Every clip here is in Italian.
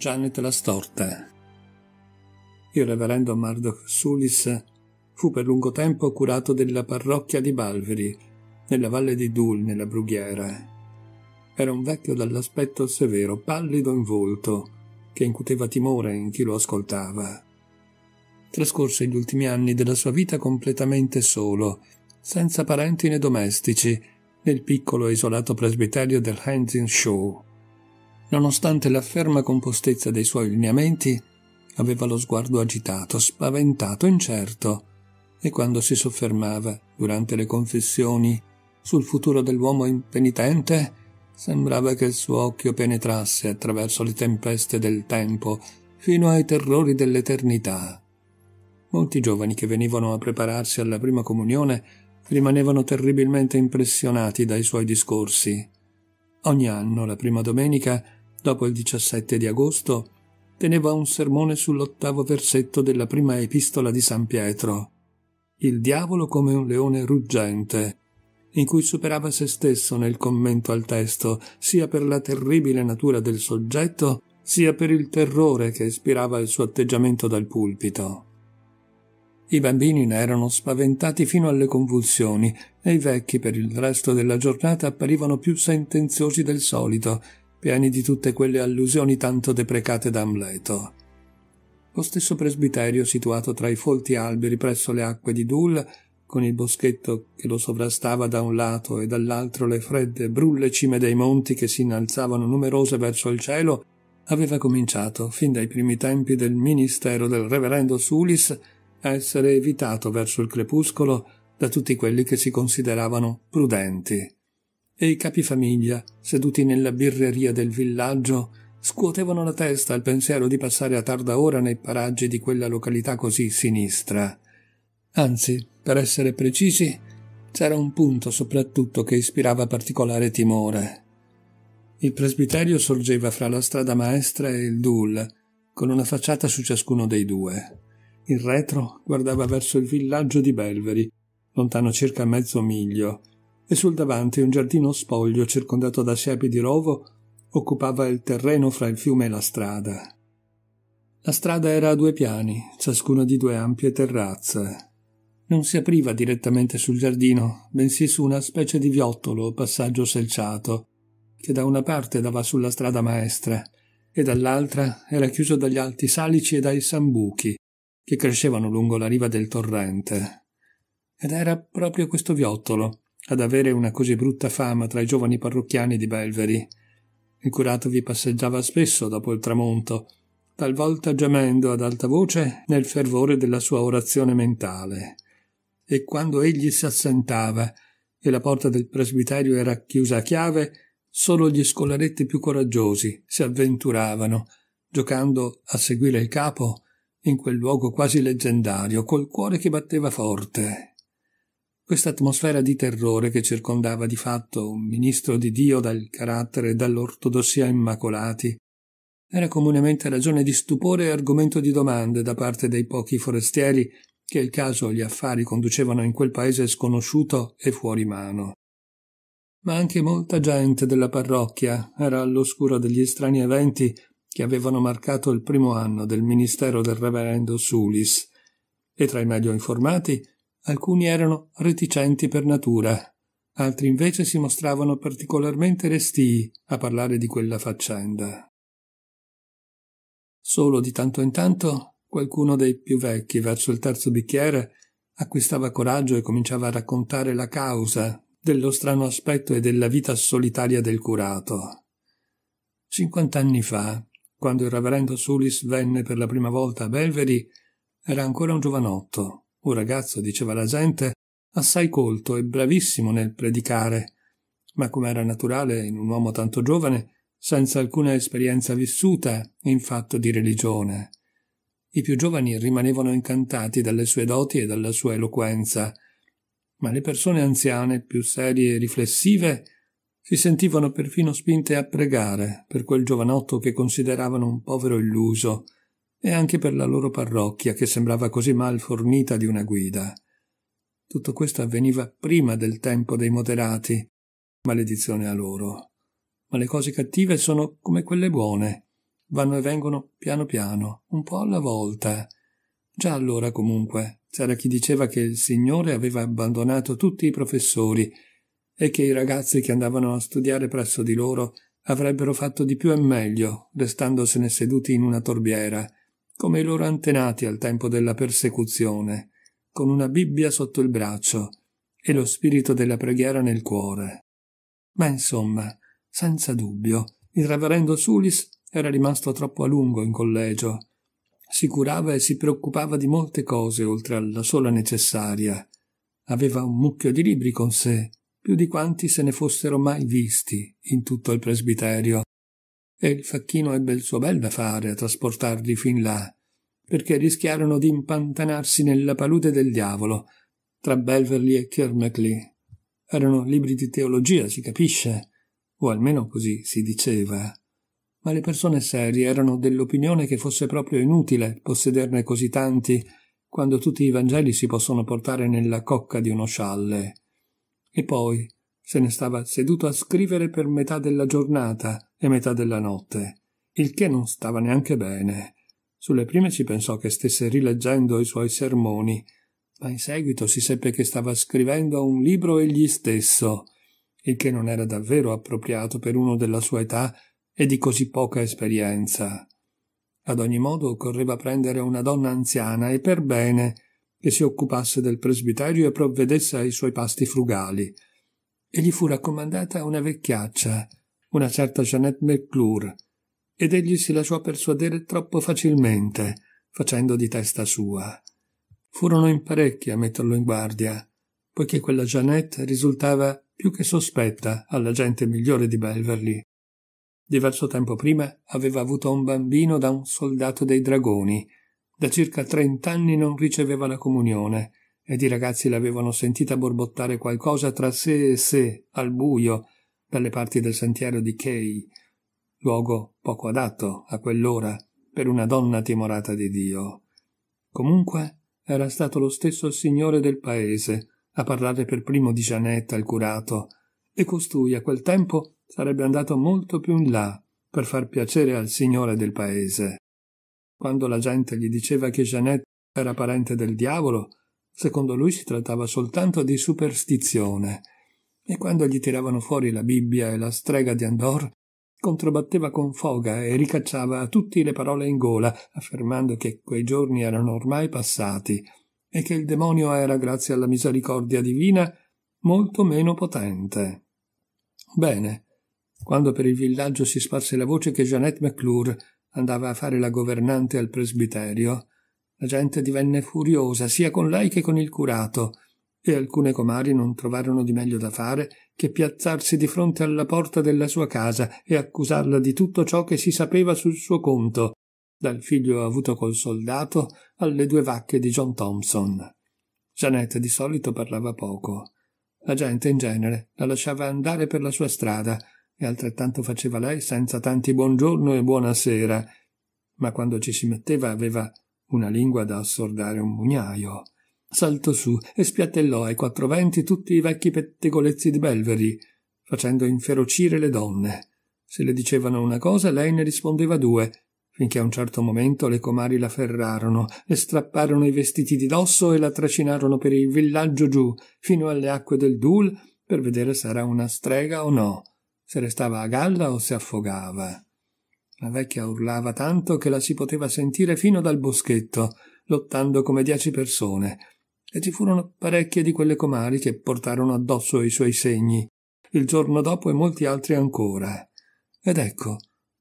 Janet la storta. Il reverendo Murdoch Sulis fu per lungo tempo curato della parrocchia di Balveri, nella valle di Dul, nella Brughiera. Era un vecchio dall'aspetto severo, pallido in volto, che incuteva timore in chi lo ascoltava. Trascorse gli ultimi anni della sua vita completamente solo, senza parenti né domestici, nel piccolo e isolato presbiterio del Hansing Show. Nonostante la ferma compostezza dei suoi lineamenti, aveva lo sguardo agitato, spaventato, incerto, e quando si soffermava, durante le confessioni, sul futuro dell'uomo impenitente, sembrava che il suo occhio penetrasse attraverso le tempeste del tempo fino ai terrori dell'eternità. Molti giovani che venivano a prepararsi alla prima comunione rimanevano terribilmente impressionati dai suoi discorsi. Ogni anno, la prima domenica, dopo il 17 di agosto, teneva un sermone sull'ottavo versetto della prima epistola di San Pietro, Il diavolo come un leone ruggente, in cui superava se stesso nel commento al testo, sia per la terribile natura del soggetto, sia per il terrore che ispirava il suo atteggiamento dal pulpito. I bambini ne erano spaventati fino alle convulsioni e i vecchi per il resto della giornata apparivano più sentenziosi del solito pieni di tutte quelle allusioni tanto deprecate da Amleto. Lo stesso presbiterio situato tra i folti alberi presso le acque di Dul, con il boschetto che lo sovrastava da un lato e dall'altro le fredde, brulle cime dei monti che si innalzavano numerose verso il cielo, aveva cominciato, fin dai primi tempi del ministero del reverendo Sulis, a essere evitato verso il crepuscolo da tutti quelli che si consideravano prudenti e i capifamiglia, seduti nella birreria del villaggio, scuotevano la testa al pensiero di passare a tarda ora nei paraggi di quella località così sinistra. Anzi, per essere precisi, c'era un punto soprattutto che ispirava particolare timore. Il presbiterio sorgeva fra la strada maestra e il Dul, con una facciata su ciascuno dei due. Il retro guardava verso il villaggio di Belveri, lontano circa mezzo miglio, e sul davanti un giardino spoglio circondato da siepi di rovo occupava il terreno fra il fiume e la strada. La strada era a due piani, ciascuno di due ampie terrazze. Non si apriva direttamente sul giardino, bensì su una specie di viottolo o passaggio selciato, che da una parte dava sulla strada maestra e dall'altra era chiuso dagli alti salici e dai sambuchi, che crescevano lungo la riva del torrente. Ed era proprio questo viottolo, ad avere una così brutta fama tra i giovani parrocchiani di Belveri. Il curato vi passeggiava spesso dopo il tramonto, talvolta gemendo ad alta voce nel fervore della sua orazione mentale. E quando egli si assentava e la porta del presbiterio era chiusa a chiave, solo gli scolaretti più coraggiosi si avventuravano, giocando a seguire il capo in quel luogo quasi leggendario, col cuore che batteva forte questa atmosfera di terrore che circondava di fatto un ministro di Dio dal carattere e dall'ortodossia immacolati era comunemente ragione di stupore e argomento di domande da parte dei pochi forestieri che il caso gli affari conducevano in quel paese sconosciuto e fuori mano. Ma anche molta gente della parrocchia era all'oscuro degli strani eventi che avevano marcato il primo anno del ministero del reverendo Sulis, e tra i meglio informati Alcuni erano reticenti per natura, altri invece si mostravano particolarmente restii a parlare di quella faccenda. Solo di tanto in tanto qualcuno dei più vecchi verso il terzo bicchiere acquistava coraggio e cominciava a raccontare la causa dello strano aspetto e della vita solitaria del curato. Cinquant'anni fa, quando il reverendo Sulis venne per la prima volta a Belveri, era ancora un giovanotto. Un ragazzo, diceva la gente, assai colto e bravissimo nel predicare, ma come era naturale in un uomo tanto giovane, senza alcuna esperienza vissuta in fatto di religione. I più giovani rimanevano incantati dalle sue doti e dalla sua eloquenza, ma le persone anziane, più serie e riflessive, si sentivano perfino spinte a pregare per quel giovanotto che consideravano un povero illuso, e anche per la loro parrocchia che sembrava così mal fornita di una guida. Tutto questo avveniva prima del tempo dei moderati. Maledizione a loro. Ma le cose cattive sono come quelle buone. Vanno e vengono piano piano, un po' alla volta. Già allora, comunque, c'era chi diceva che il Signore aveva abbandonato tutti i professori e che i ragazzi che andavano a studiare presso di loro avrebbero fatto di più e meglio, restandosene seduti in una torbiera come i loro antenati al tempo della persecuzione, con una Bibbia sotto il braccio e lo spirito della preghiera nel cuore. Ma insomma, senza dubbio, il reverendo Sulis era rimasto troppo a lungo in collegio. Si curava e si preoccupava di molte cose oltre alla sola necessaria. Aveva un mucchio di libri con sé, più di quanti se ne fossero mai visti in tutto il presbiterio, e il facchino ebbe il suo bel da fare a trasportarli fin là, perché rischiarono di impantanarsi nella palude del diavolo, tra Belverly e Kernacley. Erano libri di teologia, si capisce, o almeno così si diceva. Ma le persone serie erano dell'opinione che fosse proprio inutile possederne così tanti quando tutti i Vangeli si possono portare nella cocca di uno scialle. E poi se ne stava seduto a scrivere per metà della giornata e metà della notte, il che non stava neanche bene. Sulle prime si pensò che stesse rileggendo i suoi sermoni, ma in seguito si seppe che stava scrivendo un libro egli stesso, il che non era davvero appropriato per uno della sua età e di così poca esperienza. Ad ogni modo occorreva prendere una donna anziana e per bene che si occupasse del presbiterio e provvedesse ai suoi pasti frugali, e gli fu raccomandata una vecchiaccia, una certa Jeanette McClure, ed egli si lasciò persuadere troppo facilmente, facendo di testa sua. Furono in parecchi a metterlo in guardia, poiché quella Jeanette risultava più che sospetta alla gente migliore di Belverly. Diverso tempo prima aveva avuto un bambino da un soldato dei dragoni. Da circa trent'anni non riceveva la comunione ed i ragazzi l'avevano sentita borbottare qualcosa tra sé e sé, al buio, dalle parti del sentiero di Kay, luogo poco adatto a quell'ora per una donna timorata di Dio. Comunque era stato lo stesso signore del paese a parlare per primo di Janet al curato, e costui a quel tempo sarebbe andato molto più in là per far piacere al signore del paese. Quando la gente gli diceva che Janet era parente del diavolo, Secondo lui si trattava soltanto di superstizione, e quando gli tiravano fuori la Bibbia e la strega di Andor, controbatteva con foga e ricacciava a tutti le parole in gola, affermando che quei giorni erano ormai passati e che il demonio era, grazie alla misericordia divina, molto meno potente. Bene, quando per il villaggio si sparse la voce che Jeanette McClure andava a fare la governante al presbiterio, la gente divenne furiosa sia con lei che con il curato, e alcune comari non trovarono di meglio da fare che piazzarsi di fronte alla porta della sua casa e accusarla di tutto ciò che si sapeva sul suo conto, dal figlio avuto col soldato alle due vacche di John Thompson. Janet di solito parlava poco. La gente in genere la lasciava andare per la sua strada e altrettanto faceva lei senza tanti buongiorno e buonasera, ma quando ci si metteva aveva una lingua da assordare un mugnaio. Saltò su e spiattellò ai quattro venti tutti i vecchi pettegolezzi di Belveri, facendo inferocire le donne. Se le dicevano una cosa, lei ne rispondeva due, finché a un certo momento le comari la ferrarono, le strapparono i vestiti di dosso e la trascinarono per il villaggio giù, fino alle acque del Dul, per vedere se era una strega o no, se restava a galla o se affogava. La vecchia urlava tanto che la si poteva sentire fino dal boschetto, lottando come dieci persone, e ci furono parecchie di quelle comari che portarono addosso i suoi segni, il giorno dopo e molti altri ancora. Ed ecco,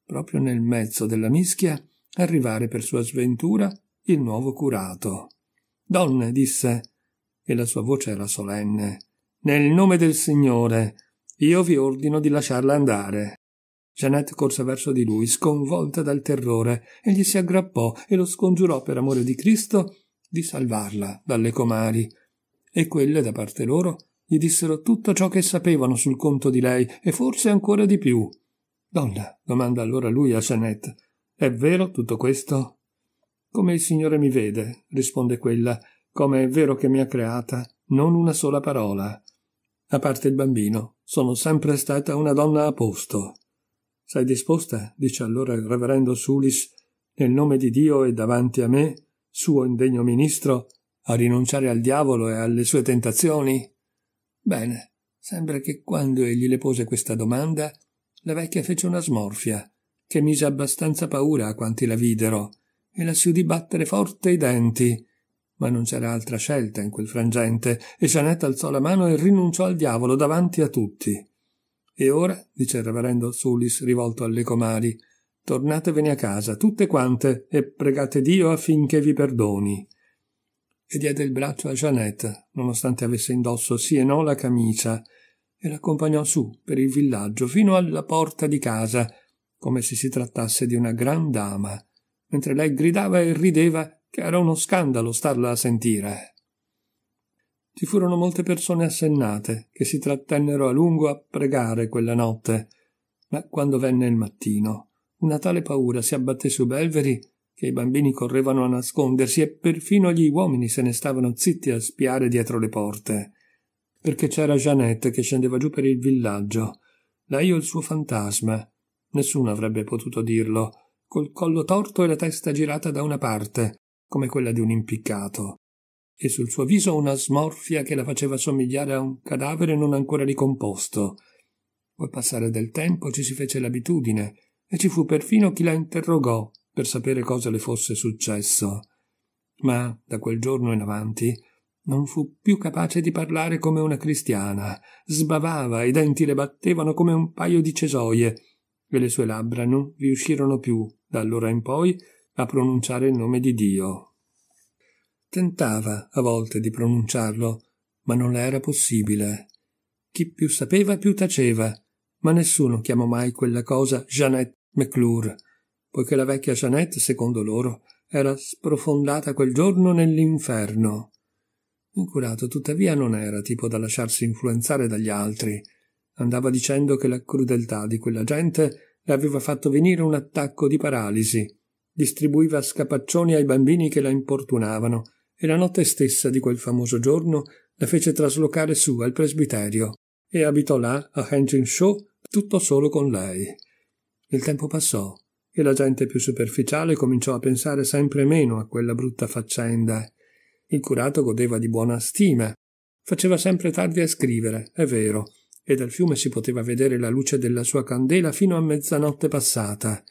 proprio nel mezzo della mischia, arrivare per sua sventura il nuovo curato. Donne, disse, e la sua voce era solenne, nel nome del Signore, io vi ordino di lasciarla andare. Janet corse verso di lui, sconvolta dal terrore, e gli si aggrappò e lo scongiurò per amore di Cristo di salvarla dalle comari. E quelle, da parte loro, gli dissero tutto ciò che sapevano sul conto di lei e forse ancora di più. Donna, domanda allora lui a Janet, è vero tutto questo? Come il Signore mi vede, risponde quella, come è vero che mi ha creata, non una sola parola. A parte il bambino, sono sempre stata una donna a posto. Sei disposta, dice allora il reverendo Sulis, nel nome di Dio e davanti a me, suo indegno ministro, a rinunciare al diavolo e alle sue tentazioni? Bene, sembra che quando egli le pose questa domanda, la vecchia fece una smorfia, che mise abbastanza paura a quanti la videro, e la si udì battere forte i denti. Ma non c'era altra scelta in quel frangente, e Jeanette alzò la mano e rinunciò al diavolo davanti a tutti. E ora, dice il reverendo Sulis rivolto alle comari, tornatevene a casa, tutte quante, e pregate Dio affinché vi perdoni. E diede il braccio a Jeanette, nonostante avesse indosso sì e no la camicia, e l'accompagnò su per il villaggio fino alla porta di casa, come se si trattasse di una gran dama, mentre lei gridava e rideva che era uno scandalo starla a sentire. Ci furono molte persone assennate che si trattennero a lungo a pregare quella notte, ma quando venne il mattino, una tale paura si abbatté su Belveri che i bambini correvano a nascondersi e perfino gli uomini se ne stavano zitti a spiare dietro le porte. Perché c'era Jeannette che scendeva giù per il villaggio, lei o il suo fantasma. Nessuno avrebbe potuto dirlo, col collo torto e la testa girata da una parte, come quella di un impiccato e sul suo viso una smorfia che la faceva somigliare a un cadavere non ancora ricomposto. Col passare del tempo ci si fece l'abitudine e ci fu perfino chi la interrogò per sapere cosa le fosse successo. Ma da quel giorno in avanti non fu più capace di parlare come una cristiana, sbavava, i denti le battevano come un paio di cesoie, e le sue labbra non riuscirono più, da allora in poi, a pronunciare il nome di Dio. Tentava a volte di pronunciarlo, ma non le era possibile. Chi più sapeva più taceva, ma nessuno chiamò mai quella cosa Jeannette McClure, poiché la vecchia Jeannette, secondo loro, era sprofondata quel giorno nell'inferno. Un curato, tuttavia non era tipo da lasciarsi influenzare dagli altri. Andava dicendo che la crudeltà di quella gente le aveva fatto venire un attacco di paralisi. Distribuiva scapaccioni ai bambini che la importunavano e la notte stessa di quel famoso giorno la fece traslocare su al presbiterio e abitò là a Hanchin Show tutto solo con lei. Il tempo passò e la gente più superficiale cominciò a pensare sempre meno a quella brutta faccenda. Il curato godeva di buona stima. Faceva sempre tardi a scrivere, è vero, e dal fiume si poteva vedere la luce della sua candela fino a mezzanotte passata.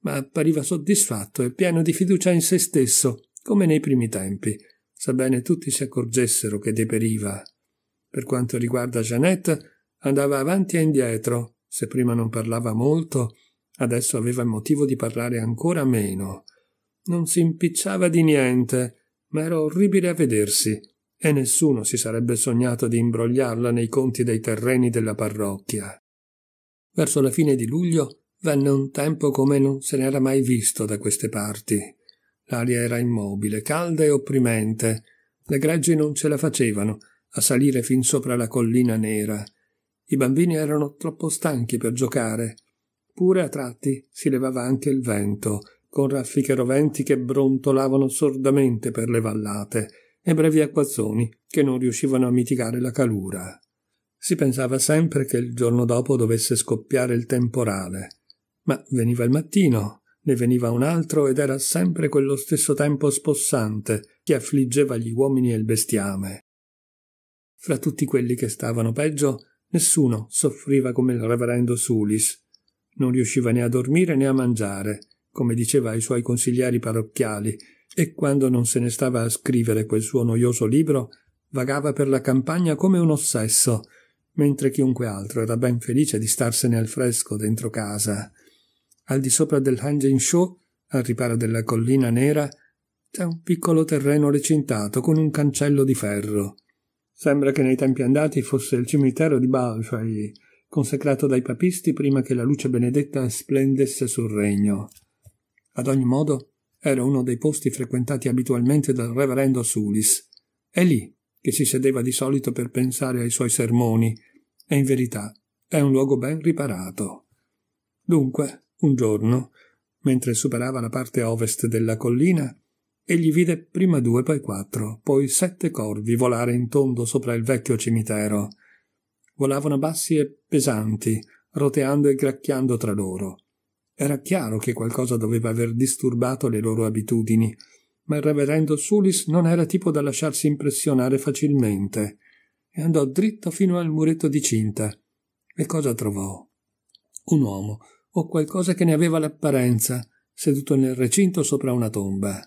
Ma appariva soddisfatto e pieno di fiducia in se stesso come nei primi tempi, sebbene tutti si accorgessero che deperiva. Per quanto riguarda Jeanette, andava avanti e indietro, se prima non parlava molto, adesso aveva motivo di parlare ancora meno. Non si impicciava di niente, ma era orribile a vedersi, e nessuno si sarebbe sognato di imbrogliarla nei conti dei terreni della parrocchia. Verso la fine di luglio venne un tempo come non se n'era mai visto da queste parti. L'aria era immobile, calda e opprimente. Le greggi non ce la facevano a salire fin sopra la collina nera. I bambini erano troppo stanchi per giocare. Pure a tratti si levava anche il vento, con raffiche roventi che brontolavano sordamente per le vallate e brevi acquazzoni che non riuscivano a mitigare la calura. Si pensava sempre che il giorno dopo dovesse scoppiare il temporale, ma veniva il mattino ne veniva un altro ed era sempre quello stesso tempo spossante che affliggeva gli uomini e il bestiame. Fra tutti quelli che stavano peggio, nessuno soffriva come il reverendo Sulis. Non riusciva né a dormire né a mangiare, come diceva ai suoi consiglieri parrocchiali, e quando non se ne stava a scrivere quel suo noioso libro, vagava per la campagna come un ossesso, mentre chiunque altro era ben felice di starsene al fresco dentro casa. Al di sopra del Hanjinsho, al riparo della collina nera, c'è un piccolo terreno recintato con un cancello di ferro. Sembra che nei tempi andati fosse il cimitero di Baoshuayi, consacrato dai papisti prima che la luce benedetta splendesse sul regno. Ad ogni modo, era uno dei posti frequentati abitualmente dal reverendo Sulis. È lì che si sedeva di solito per pensare ai suoi sermoni, e in verità è un luogo ben riparato. Dunque, un giorno, mentre superava la parte ovest della collina, egli vide prima due, poi quattro, poi sette corvi volare in tondo sopra il vecchio cimitero. Volavano bassi e pesanti, roteando e gracchiando tra loro. Era chiaro che qualcosa doveva aver disturbato le loro abitudini, ma il reverendo Sulis non era tipo da lasciarsi impressionare facilmente e andò dritto fino al muretto di cinta. E cosa trovò? Un uomo o qualcosa che ne aveva l'apparenza, seduto nel recinto sopra una tomba.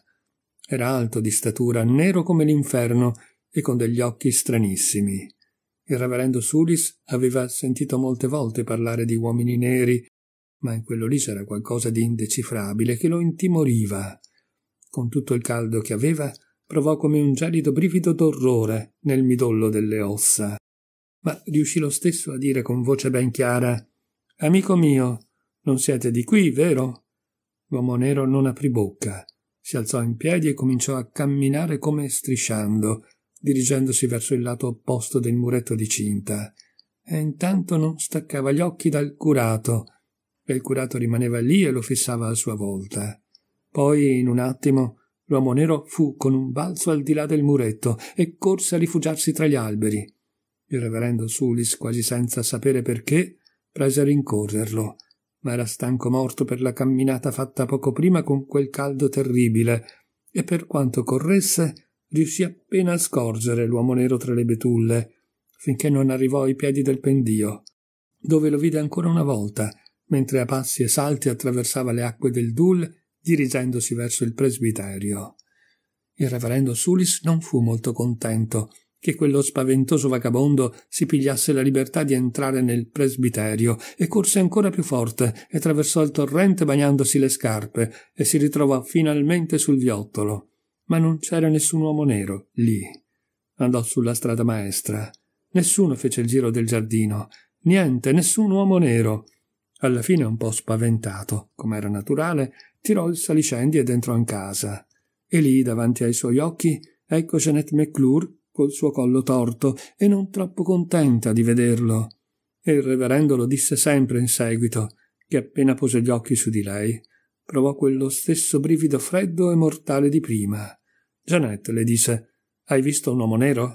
Era alto di statura, nero come l'inferno e con degli occhi stranissimi. Il reverendo Sulis aveva sentito molte volte parlare di uomini neri, ma in quello lì c'era qualcosa di indecifrabile che lo intimoriva. Con tutto il caldo che aveva, provò come un gelido brivido d'orrore nel midollo delle ossa. Ma riuscì lo stesso a dire con voce ben chiara Amico mio, non siete di qui, vero? L'uomo nero non aprì bocca. Si alzò in piedi e cominciò a camminare come strisciando, dirigendosi verso il lato opposto del muretto di cinta. E intanto non staccava gli occhi dal curato. E il curato rimaneva lì e lo fissava a sua volta. Poi, in un attimo, l'uomo nero fu con un balzo al di là del muretto e corse a rifugiarsi tra gli alberi. Il reverendo Sulis, quasi senza sapere perché, prese a rincorrerlo ma era stanco morto per la camminata fatta poco prima con quel caldo terribile, e per quanto corresse riuscì appena a scorgere l'uomo nero tra le betulle, finché non arrivò ai piedi del pendio, dove lo vide ancora una volta, mentre a passi e salti attraversava le acque del Dul, dirigendosi verso il presbiterio. Il reverendo Sulis non fu molto contento che quello spaventoso vagabondo si pigliasse la libertà di entrare nel presbiterio e corse ancora più forte e traversò il torrente bagnandosi le scarpe e si ritrovò finalmente sul viottolo. Ma non c'era nessun uomo nero lì. Andò sulla strada maestra. Nessuno fece il giro del giardino. Niente, nessun uomo nero. Alla fine, un po' spaventato, come era naturale, tirò il saliscendi ed entrò in casa. E lì, davanti ai suoi occhi, ecco Jeanette McClure col suo collo torto e non troppo contenta di vederlo. E il reverendo lo disse sempre in seguito, che appena pose gli occhi su di lei, provò quello stesso brivido freddo e mortale di prima. Jeanette le disse Hai visto un uomo nero?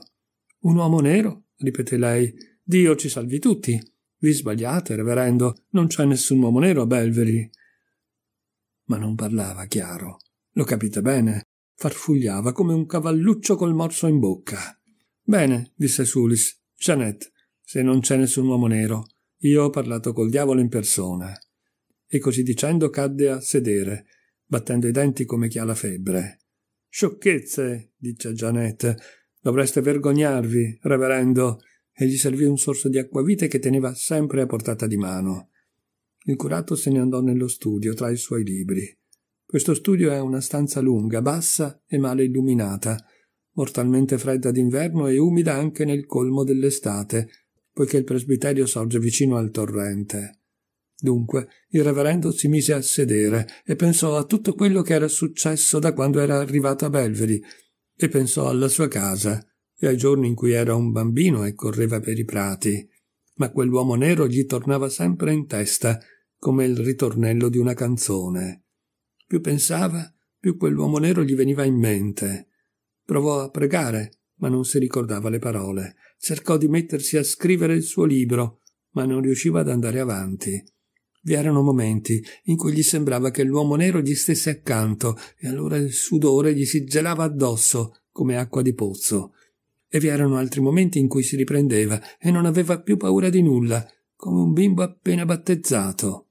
Un uomo nero? ripeté lei. Dio ci salvi tutti. Vi sbagliate, reverendo, non c'è nessun uomo nero a Belveri. Ma non parlava chiaro. Lo capite bene farfugliava come un cavalluccio col morso in bocca. Bene, disse Sulis. Janet, se non c'è nessun uomo nero, io ho parlato col diavolo in persona. E così dicendo cadde a sedere, battendo i denti come chi ha la febbre. Sciocchezze, dice Janet. Dovreste vergognarvi, reverendo. E gli servì un sorso di acquavite che teneva sempre a portata di mano. Il curato se ne andò nello studio tra i suoi libri. Questo studio è una stanza lunga, bassa e male illuminata, mortalmente fredda d'inverno e umida anche nel colmo dell'estate, poiché il presbiterio sorge vicino al torrente. Dunque il reverendo si mise a sedere e pensò a tutto quello che era successo da quando era arrivato a Belveri, e pensò alla sua casa e ai giorni in cui era un bambino e correva per i prati. Ma quell'uomo nero gli tornava sempre in testa come il ritornello di una canzone. Più pensava, più quell'uomo nero gli veniva in mente. Provò a pregare, ma non si ricordava le parole. Cercò di mettersi a scrivere il suo libro, ma non riusciva ad andare avanti. Vi erano momenti in cui gli sembrava che l'uomo nero gli stesse accanto e allora il sudore gli si gelava addosso come acqua di pozzo. E vi erano altri momenti in cui si riprendeva e non aveva più paura di nulla, come un bimbo appena battezzato.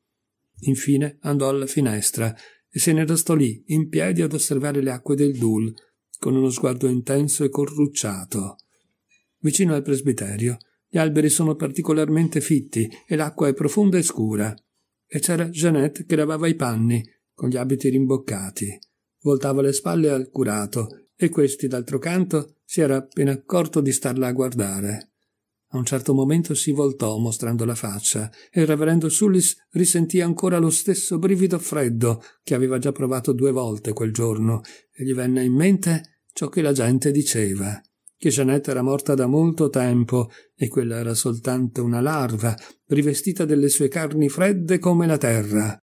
Infine andò alla finestra e se ne restò lì, in piedi, ad osservare le acque del Dul, con uno sguardo intenso e corrucciato. Vicino al presbiterio, gli alberi sono particolarmente fitti e l'acqua è profonda e scura. E c'era Jeanette che lavava i panni, con gli abiti rimboccati. Voltava le spalle al curato e questi, d'altro canto, si era appena accorto di starla a guardare. A un certo momento si voltò mostrando la faccia e il reverendo Sullis risentì ancora lo stesso brivido freddo che aveva già provato due volte quel giorno e gli venne in mente ciò che la gente diceva. Che Jeanette era morta da molto tempo e quella era soltanto una larva rivestita delle sue carni fredde come la terra.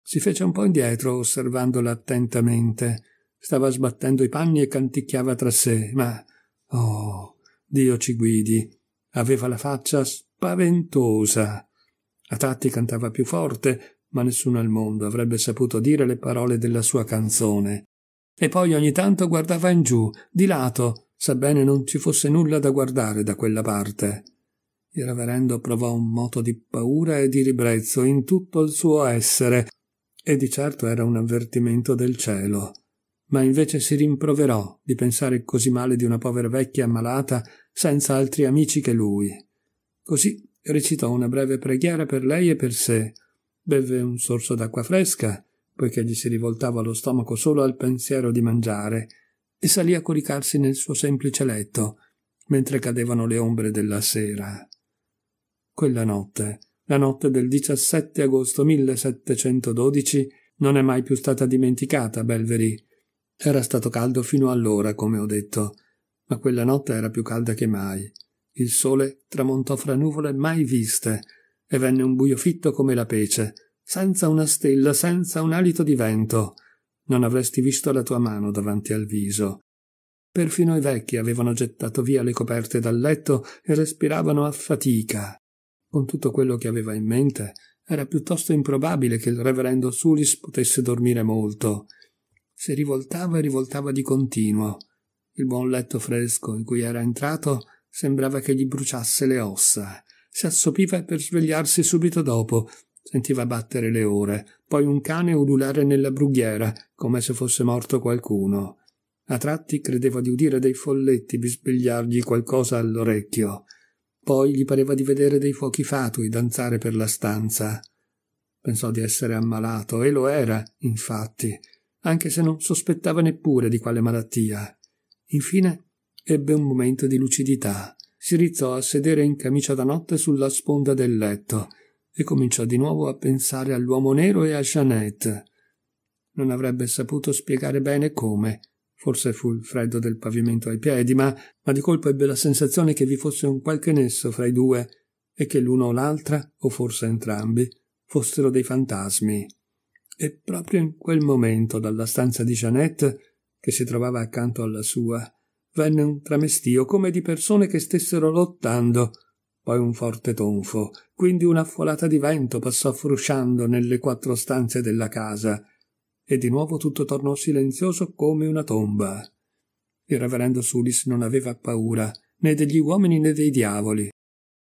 Si fece un po' indietro osservandola attentamente. Stava sbattendo i panni e canticchiava tra sé, ma oh, Dio ci guidi, Aveva la faccia spaventosa. A tratti cantava più forte, ma nessuno al mondo avrebbe saputo dire le parole della sua canzone. E poi ogni tanto guardava in giù, di lato, sebbene non ci fosse nulla da guardare da quella parte. Il reverendo provò un moto di paura e di ribrezzo in tutto il suo essere, e di certo era un avvertimento del cielo ma invece si rimproverò di pensare così male di una povera vecchia ammalata senza altri amici che lui. Così recitò una breve preghiera per lei e per sé, beve un sorso d'acqua fresca, poiché gli si rivoltava lo stomaco solo al pensiero di mangiare, e salì a coricarsi nel suo semplice letto, mentre cadevano le ombre della sera. Quella notte, la notte del 17 agosto 1712, non è mai più stata dimenticata a era stato caldo fino allora, come ho detto, ma quella notte era più calda che mai. Il sole tramontò fra nuvole mai viste e venne un buio fitto come la pece, senza una stella, senza un alito di vento. Non avresti visto la tua mano davanti al viso. Perfino i vecchi avevano gettato via le coperte dal letto e respiravano a fatica. Con tutto quello che aveva in mente, era piuttosto improbabile che il reverendo Sulis potesse dormire molto. Si rivoltava e rivoltava di continuo. Il buon letto fresco in cui era entrato sembrava che gli bruciasse le ossa. Si assopiva per svegliarsi subito dopo. Sentiva battere le ore, poi un cane ululare nella brughiera, come se fosse morto qualcuno. A tratti credeva di udire dei folletti bisbigliargli qualcosa all'orecchio. Poi gli pareva di vedere dei fuochi fatui danzare per la stanza. Pensò di essere ammalato, e lo era, infatti anche se non sospettava neppure di quale malattia. Infine ebbe un momento di lucidità, si rizzò a sedere in camicia da notte sulla sponda del letto e cominciò di nuovo a pensare all'uomo nero e a Jeannette. Non avrebbe saputo spiegare bene come, Forse fu il freddo del pavimento ai piedi, ma, ma, di colpo ebbe la sensazione che vi fosse un qualche nesso fra i due e che l'uno o l'altra, o forse entrambi, fossero dei fantasmi. E proprio in quel momento, dalla stanza di Jeanette, che si trovava accanto alla sua, venne un tramestio come di persone che stessero lottando, poi un forte tonfo, quindi una folata di vento passò frusciando nelle quattro stanze della casa, e di nuovo tutto tornò silenzioso come una tomba. Il reverendo Sulis non aveva paura né degli uomini né dei diavoli.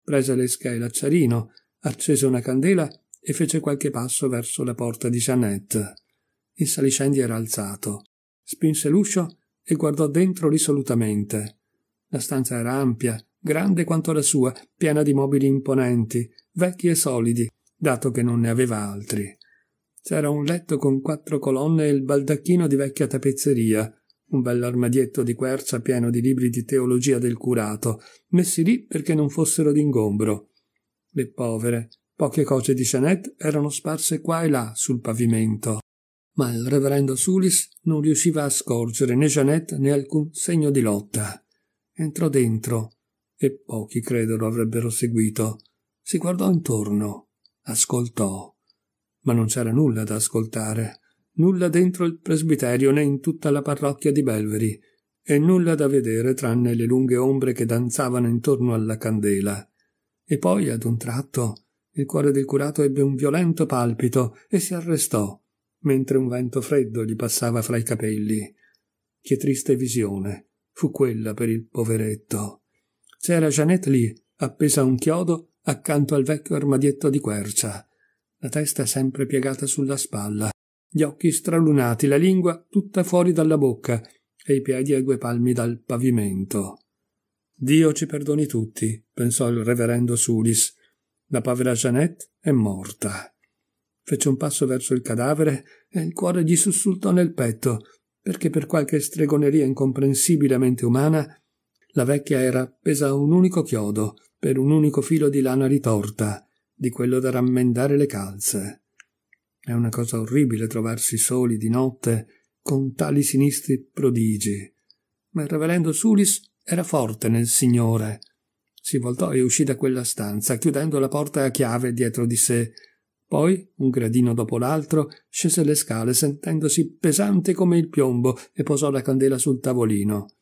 Prese l'esca e l'acciarino, accese una candela e fece qualche passo verso la porta di Jeannette. Il saliscendi era alzato. Spinse l'uscio e guardò dentro risolutamente. La stanza era ampia, grande quanto la sua, piena di mobili imponenti, vecchi e solidi, dato che non ne aveva altri. C'era un letto con quattro colonne e il baldacchino di vecchia tappezzeria, un bell'armadietto di quercia pieno di libri di teologia del curato, messi lì perché non fossero d'ingombro. Le povere, Poche cose di Jeanette erano sparse qua e là sul pavimento, ma il reverendo Sulis non riusciva a scorgere né Jeanette né alcun segno di lotta. Entrò dentro e pochi credo lo avrebbero seguito. Si guardò intorno, ascoltò, ma non c'era nulla da ascoltare, nulla dentro il presbiterio né in tutta la parrocchia di Belveri e nulla da vedere tranne le lunghe ombre che danzavano intorno alla candela. E poi, ad un tratto, il cuore del curato ebbe un violento palpito e si arrestò, mentre un vento freddo gli passava fra i capelli. Che triste visione fu quella per il poveretto. C'era Janet lì, appesa a un chiodo accanto al vecchio armadietto di quercia, la testa sempre piegata sulla spalla, gli occhi stralunati, la lingua tutta fuori dalla bocca e i piedi a due palmi dal pavimento. Dio ci perdoni tutti, pensò il reverendo Sulis, la povera Jeanette è morta. Fece un passo verso il cadavere e il cuore gli sussultò nel petto, perché per qualche stregoneria incomprensibilmente umana la vecchia era appesa a un unico chiodo, per un unico filo di lana ritorta, di quello da rammendare le calze. È una cosa orribile trovarsi soli di notte con tali sinistri prodigi. Ma il reverendo Sulis era forte nel Signore, si voltò e uscì da quella stanza, chiudendo la porta a chiave dietro di sé. Poi, un gradino dopo l'altro, scese le scale sentendosi pesante come il piombo e posò la candela sul tavolino.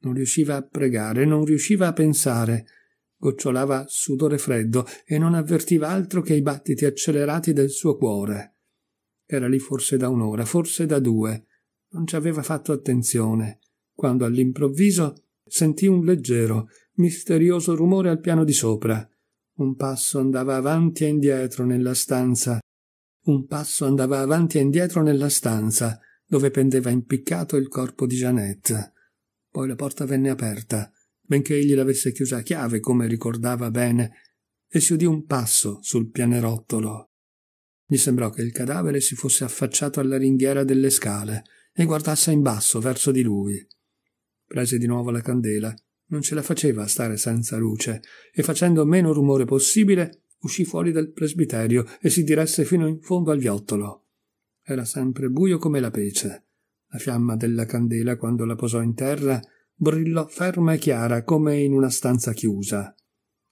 Non riusciva a pregare, non riusciva a pensare. Gocciolava sudore freddo e non avvertiva altro che i battiti accelerati del suo cuore. Era lì forse da un'ora, forse da due. Non ci aveva fatto attenzione, quando all'improvviso sentì un leggero, misterioso rumore al piano di sopra. Un passo andava avanti e indietro nella stanza. Un passo andava avanti e indietro nella stanza, dove pendeva impiccato il corpo di Janet. Poi la porta venne aperta, benché egli l'avesse chiusa a chiave, come ricordava bene, e si udì un passo sul pianerottolo. Gli sembrò che il cadavere si fosse affacciato alla ringhiera delle scale e guardasse in basso verso di lui prese di nuovo la candela. Non ce la faceva a stare senza luce e facendo meno rumore possibile uscì fuori dal presbiterio e si diresse fino in fondo al viottolo. Era sempre buio come la pece. La fiamma della candela, quando la posò in terra, brillò ferma e chiara come in una stanza chiusa.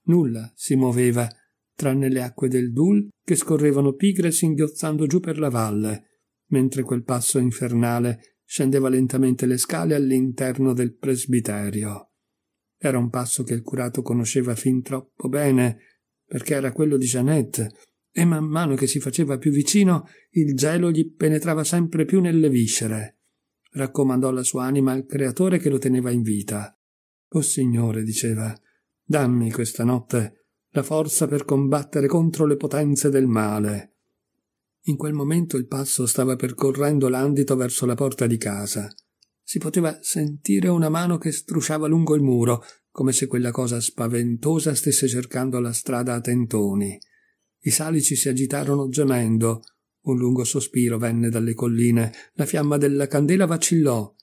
Nulla si muoveva, tranne le acque del Dul che scorrevano pigre singhiozzando giù per la valle, mentre quel passo infernale scendeva lentamente le scale all'interno del presbiterio. Era un passo che il curato conosceva fin troppo bene, perché era quello di Jeannette, e man mano che si faceva più vicino il gelo gli penetrava sempre più nelle viscere. Raccomandò la sua anima al Creatore che lo teneva in vita. O Signore, diceva, dammi questa notte la forza per combattere contro le potenze del male. In quel momento il passo stava percorrendo l'andito verso la porta di casa. Si poteva sentire una mano che strusciava lungo il muro, come se quella cosa spaventosa stesse cercando la strada a tentoni. I salici si agitarono gemendo. Un lungo sospiro venne dalle colline. La fiamma della candela vacillò.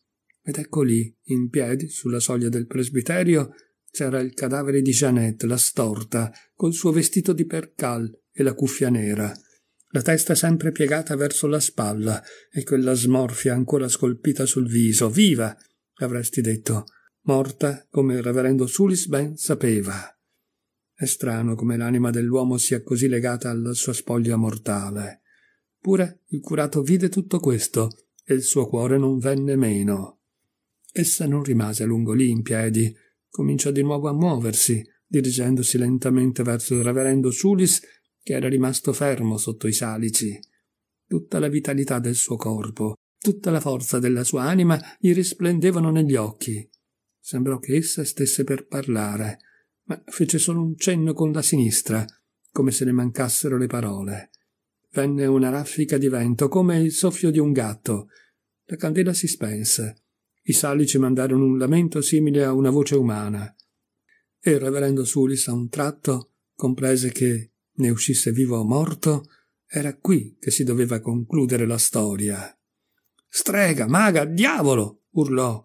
Ed ecco lì, in piedi, sulla soglia del presbiterio, c'era il cadavere di Jeannette, la storta, col suo vestito di percal e la cuffia nera la testa sempre piegata verso la spalla e quella smorfia ancora scolpita sul viso. Viva! avresti detto, morta come il reverendo Sulis ben sapeva. È strano come l'anima dell'uomo sia così legata alla sua spoglia mortale. Pure il curato vide tutto questo e il suo cuore non venne meno. Essa non rimase a lungo lì in piedi, cominciò di nuovo a muoversi, dirigendosi lentamente verso il reverendo Sulis che era rimasto fermo sotto i salici. Tutta la vitalità del suo corpo, tutta la forza della sua anima gli risplendevano negli occhi. Sembrò che essa stesse per parlare, ma fece solo un cenno con la sinistra, come se le mancassero le parole. Venne una raffica di vento, come il soffio di un gatto. La candela si spense. I salici mandarono un lamento simile a una voce umana. E il reverendo Sulis a un tratto comprese che ne uscisse vivo o morto, era qui che si doveva concludere la storia. Strega, maga, diavolo! urlò.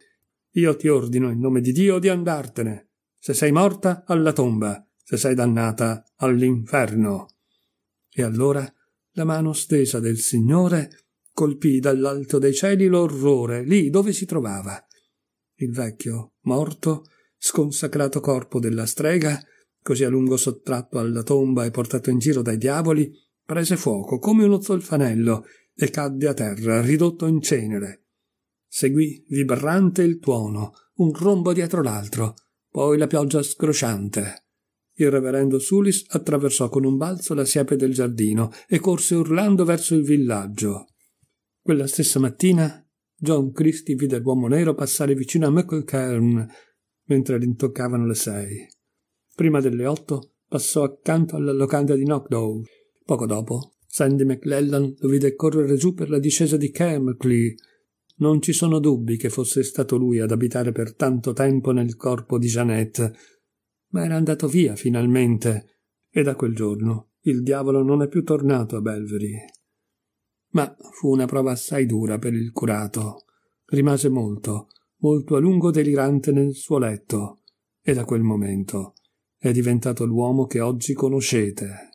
Io ti ordino in nome di Dio di andartene. Se sei morta, alla tomba. Se sei dannata, all'inferno. E allora la mano stesa del Signore colpì dall'alto dei cieli l'orrore lì dove si trovava. Il vecchio, morto, sconsacrato corpo della strega, così a lungo sottratto alla tomba e portato in giro dai diavoli, prese fuoco come uno zolfanello e cadde a terra, ridotto in cenere. Seguì vibrante il tuono, un rombo dietro l'altro, poi la pioggia scrosciante. Il reverendo Sulis attraversò con un balzo la siepe del giardino e corse urlando verso il villaggio. Quella stessa mattina John Christie vide l'uomo nero passare vicino a McCulcairn mentre rintoccavano le sei. Prima delle otto passò accanto alla locanda di Knockdown. Poco dopo, Sandy McLellan lo vide correre giù per la discesa di Camclee. Non ci sono dubbi che fosse stato lui ad abitare per tanto tempo nel corpo di Janet, ma era andato via finalmente, e da quel giorno il diavolo non è più tornato a Belvery. Ma fu una prova assai dura per il curato. Rimase molto, molto a lungo delirante nel suo letto, e da quel momento è diventato l'uomo che oggi conoscete,